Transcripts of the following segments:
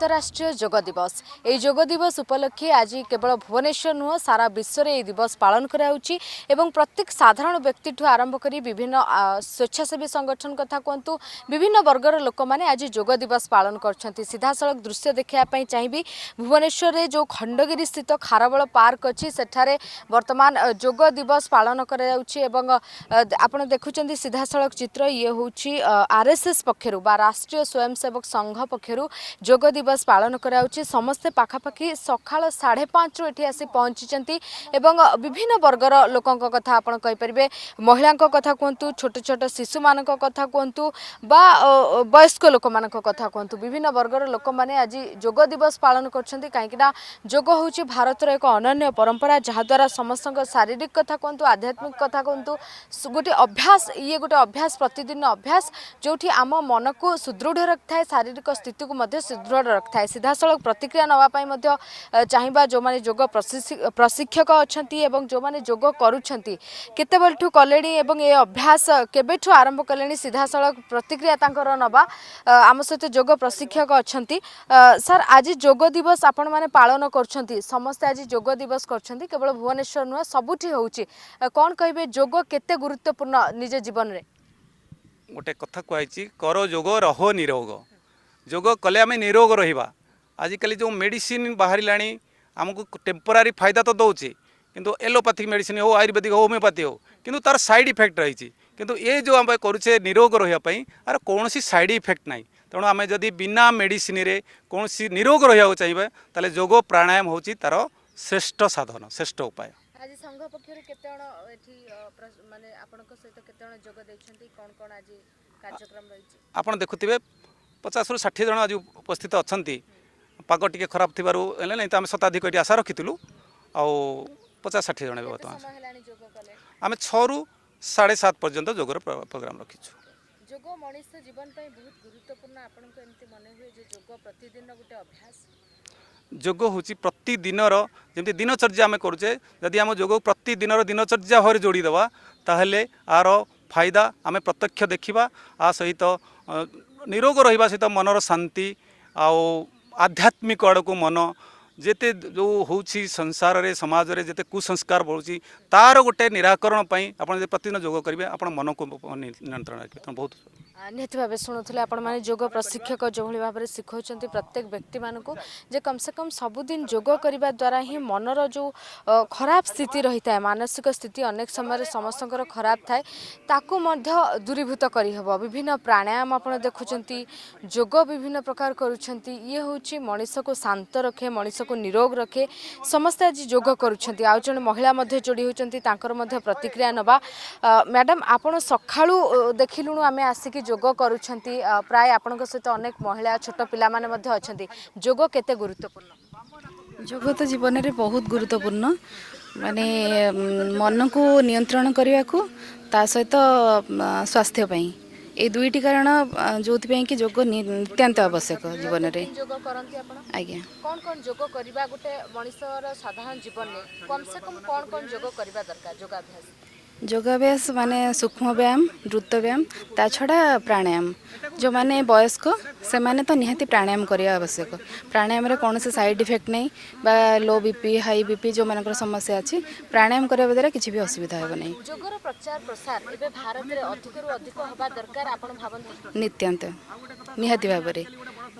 আন্তঃরাষ্ট্রীয় যোগ দিবস এই যোগ দিবস উপলক্ষে আজ কেবল ভুবনেশ্বর নুহ সারা বিশ্বরে এই দিবস পালন করা হচ্ছে এবং প্রত্যেক সাধারণ ব্যক্তিঠু আরম্ভ করে বিভিন্ন স্বেচ্ছাসেবী সংগঠন কথা কুহতু বিভিন্ন বর্গর লোক মানে আজ যোগ দিবস পালন করছেন সিধাসলখ দৃশ্য দেখা চাইবি ভুবনেশ্বরের যে খণ্ডগিরি স্থিত খারবল পার্ক অছি সেঠারে বর্তমান যোগ দিবস পালন করা যাচ্ছে এবং আপনার দেখুছেন সিধাসলখ চিত্র ইয়ে হচ্ছে আরএসএস পক্ষর বা রাষ্ট্রীয় স্বয়ংসেবক সংঘ পক্ষর যোগ দিবস ଦିବସ ପାଳନ କରାଯାଉଛି ସମସ୍ତେ ପାଖାପାଖି ସକାଳ ସାଢ଼େ ପାଞ୍ଚରୁ ଏଠି ଆସି ପହଞ୍ଚିଛନ୍ତି ଏବଂ ବିଭିନ୍ନ ବର୍ଗର ଲୋକଙ୍କ କଥା ଆପଣ କହିପାରିବେ ମହିଳାଙ୍କ କଥା କୁହନ୍ତୁ ଛୋଟ ଛୋଟ ଶିଶୁମାନଙ୍କ କଥା କୁହନ୍ତୁ ବା ବୟସ୍କ ଲୋକମାନଙ୍କ କଥା କୁହନ୍ତୁ ବିଭିନ୍ନ ବର୍ଗର ଲୋକମାନେ ଆଜି ଯୋଗ ଦିବସ ପାଳନ କରୁଛନ୍ତି କାହିଁକିନା ଯୋଗ ହେଉଛି ଭାରତର ଏକ ଅନନ୍ୟ ପରମ୍ପରା ଯାହାଦ୍ୱାରା ସମସ୍ତଙ୍କ ଶାରୀରିକ କଥା କୁହନ୍ତୁ ଆଧ୍ୟାତ୍ମିକ କଥା କୁହନ୍ତୁ ଗୋଟିଏ ଅଭ୍ୟାସ ଇଏ ଗୋଟେ ଅଭ୍ୟାସ ପ୍ରତିଦିନ ଅଭ୍ୟାସ ଯେଉଁଠି ଆମ ମନକୁ ସୁଦୃଢ଼ ରଖିଥାଏ ଶାରୀରିକ ସ୍ଥିତିକୁ ମଧ୍ୟ ସୁଦୃଢ଼ ରଖିଥାଏ ରଖିଥାଏ ସିଧାସଳଖ ପ୍ରତିକ୍ରିୟା ନେବା ପାଇଁ ମଧ୍ୟ ଚାହିଁବା ଯେଉଁମାନେ ଯୋଗ ପ୍ରଶିକ୍ଷକ ଅଛନ୍ତି ଏବଂ ଯେଉଁମାନେ ଯୋଗ କରୁଛନ୍ତି କେତେବେଳଠୁ କଲେଣି ଏବଂ ଏ ଅଭ୍ୟାସ କେବେଠୁ ଆରମ୍ଭ କଲେଣି ସିଧାସଳଖ ପ୍ରତିକ୍ରିୟା ତାଙ୍କର ନେବା ଆମ ସହିତ ଯୋଗ ପ୍ରଶିକ୍ଷକ ଅଛନ୍ତି ସାର୍ ଆଜି ଯୋଗ ଦିବସ ଆପଣମାନେ ପାଳନ କରୁଛନ୍ତି ସମସ୍ତେ ଆଜି ଯୋଗ ଦିବସ କରୁଛନ୍ତି କେବଳ ଭୁବନେଶ୍ୱର ନୁହେଁ ସବୁଠି ହେଉଛି କ'ଣ କହିବେ ଯୋଗ କେତେ ଗୁରୁତ୍ୱପୂର୍ଣ୍ଣ ନିଜ ଜୀବନରେ ଗୋଟେ କଥା କୁହାଯାଇଛି କର ଯୋଗ ରହ ନିରୋଗ जोग कले आम निरोग रहा आजिकल जो मेडिसीन बाहर आमको टेम्पोरारी फायदा तो दौर कि एलोपाथिक मेडिसीन हो आयुर्वेदिक हो होमिओपाथी हो किंतु तार साइड इफेक्ट रही कि ये जो आम करे निरोग रही आर कौन सैड इफेक्ट ना तेणु आम जदि बिना मेडिसीन कौन निरोग रहा चाहिए तेल जोग प्राणायाम हो तार श्रेष्ठ साधन श्रेष्ठ उपाय आज आप देखु पचास रु षाठी जन आज उपस्थित अच्छा पग टे खराब थे तो आम शताधिक ये आशा रखीलु आ पचास षाठी जन बर्तमान आम छु साढ़े सात पर्यटन जोगर प्रोग्राम रखी जोग हूँ प्रतिदिन जमी दिनचर्या आम करे जदि आम जोग प्रतिदिन दिनचर्या भाव जोड़ीदे आर फायदा आम प्रत्यक्ष देखा आ सहित ନିରୋଗ ରହିବା ସହିତ ମନର ଶାନ୍ତି ଆଉ ଆଧ୍ୟାତ୍ମିକ ଆଡ଼କୁ ମନ ଯେତେ ଯେଉଁ ହେଉଛି ସଂସାରରେ ସମାଜରେ ଯେତେ କୁସଂସ୍କାର ବଢ଼ୁଛି ତାର ଗୋଟେ ନିରାକରଣ ପାଇଁ ଆପଣ ଯଦି ପ୍ରତିଦିନ ଯୋଗ କରିବେ ଆପଣ ମନକୁ ନିୟନ୍ତ୍ରଣ ରଖିବେ ତେଣୁ ବହୁତ ନିହାତି ଭାବେ ଶୁଣୁଥିଲେ ଆପଣମାନେ ଯୋଗ ପ୍ରଶିକ୍ଷକ ଯେଉଁଭଳି ଭାବରେ ଶିଖାଉଛନ୍ତି ପ୍ରତ୍ୟେକ ବ୍ୟକ୍ତିମାନଙ୍କୁ ଯେ କମ୍ସେ କମ୍ ସବୁଦିନ ଯୋଗ କରିବା ଦ୍ୱାରା ହିଁ ମନର ଯେଉଁ ଖରାପ ସ୍ଥିତି ରହିଥାଏ ମାନସିକ ସ୍ଥିତି ଅନେକ ସମୟରେ ସମସ୍ତଙ୍କର ଖରାପ ଥାଏ ତାକୁ ମଧ୍ୟ ଦୂରୀଭୂତ କରିହେବ ବିଭିନ୍ନ ପ୍ରାଣାୟାମ ଆପଣ ଦେଖୁଛନ୍ତି ଯୋଗ ବିଭିନ୍ନ ପ୍ରକାର କରୁଛନ୍ତି ଇଏ ହେଉଛି ମଣିଷକୁ ଶାନ୍ତ ରଖେ ମଣିଷକୁ को निरोग रखे समस्ते जुन चाहिँ आउने महिलाउँदै तर प्रतिक्रिया ना म्याडम आप सालु देखि आसिक जो प्राय प्रायः सहित अनेक महिला छोट पि अहिले जो केते गुरुत्वपूर्ण जोग त जीवन बहुत गुरुत्वपूर्ण माने गुत्वपूर्ण मनको नियन्त्रण गरेकोसहित स्वास्थ्यप এই দুইটি কারণ ଯେଉଁଥିପାଇଁ କି ଯୋଗ ନିତ୍ୟାନ୍ତ ଆବଶ୍ୟକ ଜୀବନରେ ଆଜ୍ଞା କ'ଣ କ'ଣ ଯୋଗ କରିବା ଗୋଟେ ମଣିଷର ସାଧାରଣ ଜୀବନରେ କମ୍ ସେ କମ୍ କ'ଣ କ'ଣ ଯୋଗ କରିବା ଦରକାର ଯୋଗାଭ୍ୟାସ যোগাভ্যাস মানে সূক্ষ্ম ব্যায়াম দ্রুত ব্যায়াম তাছাড়া প্রাণায়াম ଯେଉଁମାନେ ବୟସ୍କ ସେମାନେ ତ ନିହାତି ପ୍ରାଣାୟାମ କରିବା ଆବଶ୍ୟକ ପ୍ରାଣାୟାମରେ କୌଣସି ସାଇଡ଼୍ ଇଫେକ୍ଟ ନାହିଁ ବା low B P high B P ଯେଉଁମାନଙ୍କର ସମସ୍ୟା ଅଛି ପ୍ରାଣାୟାମ କରିବା ଦ୍ୱାରା କିଛି ବି ଅସୁବିଧା ହେବ ନାହିଁ ଯୋଗର ପ୍ରଚାର ପ୍ରସାର ଏବେ ଭାରତରେ ଅଧିକରୁ ଅଧିକ ହେବା ଦରକାର ଆପଣ ଭାବନ୍ତି ନିତ୍ୟାନ୍ତ ନିହାତି ଭାବରେ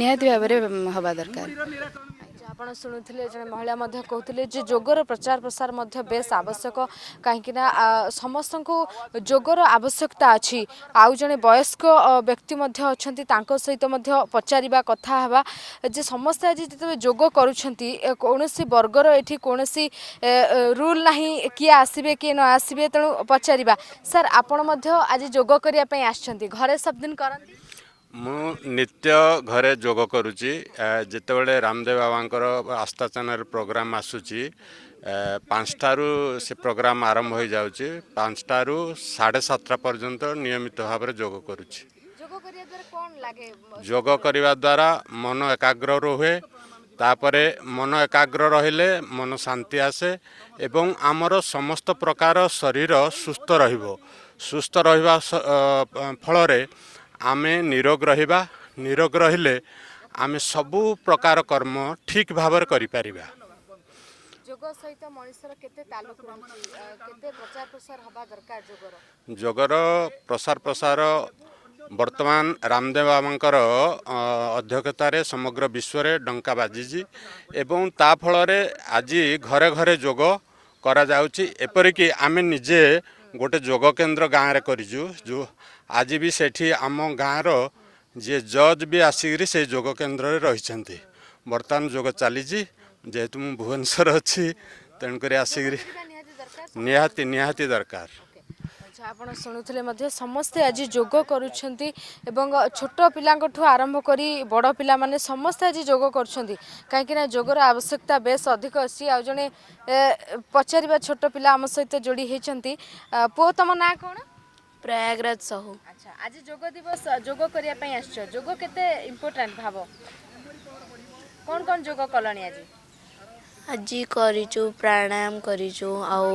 ନିହାତି ଭାବରେ ହେବା ଦରକାର ଆପଣ ଶୁଣୁଥିଲେ ଜଣେ ମହିଳା ମଧ୍ୟ କହୁଥିଲେ ଯେ ଯୋଗର ପ୍ରଚାର ପ୍ରସାର ମଧ୍ୟ ବେଶ ଆବଶ୍ୟକ କାହିଁକିନା ସମସ୍ତଙ୍କୁ ଯୋଗର ଆବଶ୍ୟକତା ଅଛି ଆଉ ଜଣେ ବୟସ୍କ ବ୍ୟକ୍ତି ମଧ୍ୟ ଅଛନ୍ତି ତାଙ୍କ ସହିତ ମଧ୍ୟ ପଚାରିବା କଥା ହେବା ଯେ ସମସ୍ତେ ଆଜି ଯେତେବେଳେ ଯୋଗ କରୁଛନ୍ତି କୌଣସି ବର୍ଗର ଏଠି କୌଣସି ରୁଲ୍ ନାହିଁ କିଏ ଆସିବେ କିଏ ନ ଆସିବେ ତେଣୁ ପଚାରିବା ସାର୍ ଆପଣ ମଧ୍ୟ ଆଜି ଯୋଗ କରିବା ପାଇଁ ଆସିଛନ୍ତି ଘରେ ସବୁଦିନ କରନ୍ତି ମୁଁ ନିତ୍ୟ ଘରେ ଯୋଗ କରୁଛି ଯେତେବେଳେ ରାମଦେବ ବାବାଙ୍କର ଆସ୍ଥା ଚ୍ୟାନେଲ ପ୍ରୋଗ୍ରାମ ଆସୁଛି ପାଞ୍ଚଟାରୁ ସେ ପ୍ରୋଗ୍ରାମ ଆରମ୍ଭ ହୋଇଯାଉଛି ପାଞ୍ଚଟାରୁ ସାଢ଼େ ସାତଟା ପର୍ଯ୍ୟନ୍ତ ନିୟମିତ ଭାବରେ ଯୋଗ କରୁଛି ଯୋଗ କରିବା ଦ୍ୱାରା ମନ ଏକାଗ୍ର ରୁହେ ତାପରେ ମନ ଏକାଗ୍ର ରହିଲେ ମନ ଶାନ୍ତି ଆସେ ଏବଂ ଆମର ସମସ୍ତ ପ୍ରକାର ଶରୀର ସୁସ୍ଥ ରହିବ ସୁସ୍ଥ ରହିବା ଫଳରେ ଆମେ ନିରୋଗ ରହିବା ନିରୋଗ ରହିଲେ ଆମେ ସବୁ ପ୍ରକାର କର୍ମ ଠିକ୍ ଭାବରେ କରିପାରିବା ଯୋଗର ପ୍ରସାର ପ୍ରସାର ବର୍ତ୍ତମାନ ରାମଦେବ ବାବାଙ୍କର ଅଧ୍ୟକ୍ଷତାରେ ସମଗ୍ର ବିଶ୍ୱରେ ଡଙ୍କା ବାଜିଛି ଏବଂ ତା ଫଳରେ ଆଜି ଘରେ ଘରେ ଯୋଗ କରାଯାଉଛି ଏପରିକି ଆମେ ନିଜେ ଗୋଟେ ଯୋଗ କେନ୍ଦ୍ର ଗାଁରେ କରିଛୁ ଯେଉଁ ଆଜି ବି ସେଠି ଆମ ଗାଁର ଯିଏ ଜଜ୍ ବି ଆସିକରି ସେ ଯୋଗ କେନ୍ଦ୍ରରେ ରହିଛନ୍ତି ବର୍ତ୍ତମାନ ଯୋଗ ଚାଲିଛି ଯେହେତୁ ମୁଁ ଭୁବନେଶ୍ୱର ଅଛି ତେଣୁକରି ଆସିକରି ନିହାତି ନିହାତି ଦରକାର ଆଚ୍ଛା ଆପଣ ଶୁଣୁଥିଲେ ମଧ୍ୟ ସମସ୍ତେ ଆଜି ଯୋଗ କରୁଛନ୍ତି ଏବଂ ଛୋଟ ପିଲାଙ୍କଠୁ ଆରମ୍ଭ କରି ବଡ଼ ପିଲାମାନେ ସମସ୍ତେ ଆଜି ଯୋଗ କରୁଛନ୍ତି କାହିଁକିନା ଯୋଗର ଆବଶ୍ୟକତା ବେଶ୍ ଅଧିକ ଅଛି ଆଉ ଜଣେ ପଚାରିବା ଛୋଟ ପିଲା ଆମ ସହିତ ଯୋଡ଼ି ହୋଇଛନ୍ତି ପୁଅ ତମ ନାଁ କ'ଣ ପ୍ରୟାଗରାଜ ସାହୁ ଆଚ୍ଛା ଆଜି ଯୋଗ ଦିବସ ଯୋଗ କରିବା ପାଇଁ ଆସିଛ ଯୋଗ କେତେ ଇମ୍ପୋର୍ଟାଣ୍ଟ ଭାବ କ'ଣ କ'ଣ ଯୋଗ କଲଣି ଆଜି ଆଜି କରିଛୁ ପ୍ରାଣାୟାମ କରିଛୁ ଆଉ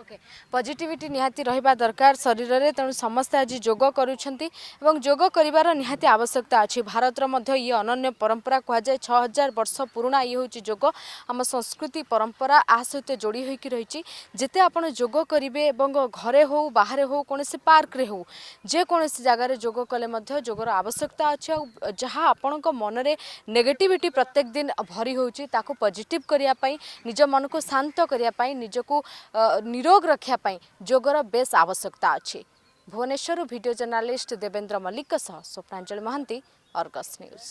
ଓକେ ପଜିଟିଭିଟି ନିହାତି ରହିବା ଦରକାର ଶରୀରରେ ତେଣୁ ସମସ୍ତେ ଆଜି ଯୋଗ କରୁଛନ୍ତି ଏବଂ ଯୋଗ କରିବାର ନିହାତି ଆବଶ୍ୟକତା ଅଛି ଭାରତର ମଧ୍ୟ ଇଏ ଅନନ୍ୟ ପରମ୍ପରା କୁହାଯାଏ ଛଅ ହଜାର ବର୍ଷ ପୁରୁଣା ଇଏ ହେଉଛି ଯୋଗ ଆମ ସଂସ୍କୃତି ପରମ୍ପରା ଆ ସହିତ ଯୋଡ଼ି ହୋଇକି ରହିଛି ଯେତେ ଆପଣ ଯୋଗ କରିବେ ଏବଂ ଘରେ ହେଉ ବାହାରେ ହେଉ କୌଣସି ପାର୍କରେ ହେଉ ଯେକୌଣସି ଜାଗାରେ ଯୋଗ କଲେ ମଧ୍ୟ ଯୋଗର ଆବଶ୍ୟକତା ଅଛି ଆଉ ଯାହା ଆପଣଙ୍କ ମନରେ ନେଗେଟିଭିଟି ପ୍ରତ୍ୟେକ ଦିନ ଭରି ହେଉଛି ତାକୁ ପଜିଟିଭ୍ କରିବା ପାଇଁ ନିଜ ମନକୁ ଶାନ୍ତ କରିବା ପାଇଁ ନିଜକୁ निरोग रखापी जोगर बेस आवश्यकता अच्छे भुवनेश्वर भिडियो जर्नालीस्ट देवेन्द्र मल्लिक सह स्वप्नांजलि महांती अर्गस न्यूज़